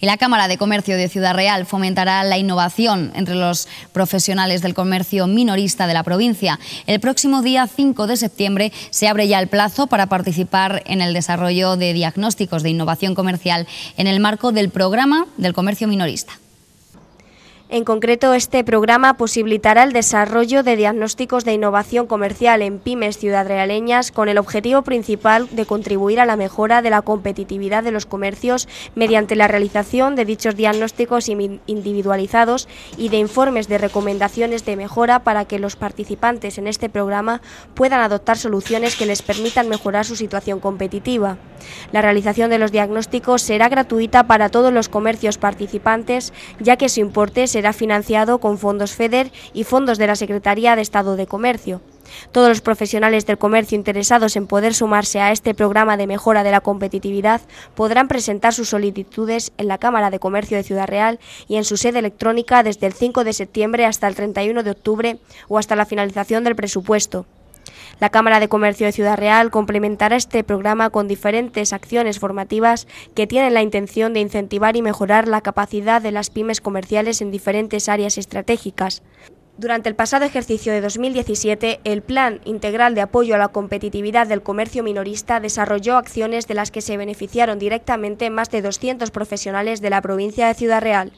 Y la Cámara de Comercio de Ciudad Real fomentará la innovación entre los profesionales del comercio minorista de la provincia. El próximo día 5 de septiembre se abre ya el plazo para participar en el desarrollo de diagnósticos de innovación comercial en el marco del programa del comercio minorista. En concreto, este programa posibilitará el desarrollo de diagnósticos de innovación comercial en pymes ciudadrealeñas con el objetivo principal de contribuir a la mejora de la competitividad de los comercios mediante la realización de dichos diagnósticos individualizados y de informes de recomendaciones de mejora para que los participantes en este programa puedan adoptar soluciones que les permitan mejorar su situación competitiva. La realización de los diagnósticos será gratuita para todos los comercios participantes, ya que su importe se será financiado con fondos FEDER y fondos de la Secretaría de Estado de Comercio. Todos los profesionales del comercio interesados en poder sumarse a este programa de mejora de la competitividad podrán presentar sus solicitudes en la Cámara de Comercio de Ciudad Real y en su sede electrónica desde el 5 de septiembre hasta el 31 de octubre o hasta la finalización del presupuesto. La Cámara de Comercio de Ciudad Real complementará este programa con diferentes acciones formativas que tienen la intención de incentivar y mejorar la capacidad de las pymes comerciales en diferentes áreas estratégicas. Durante el pasado ejercicio de 2017, el Plan Integral de Apoyo a la Competitividad del Comercio Minorista desarrolló acciones de las que se beneficiaron directamente más de 200 profesionales de la provincia de Ciudad Real.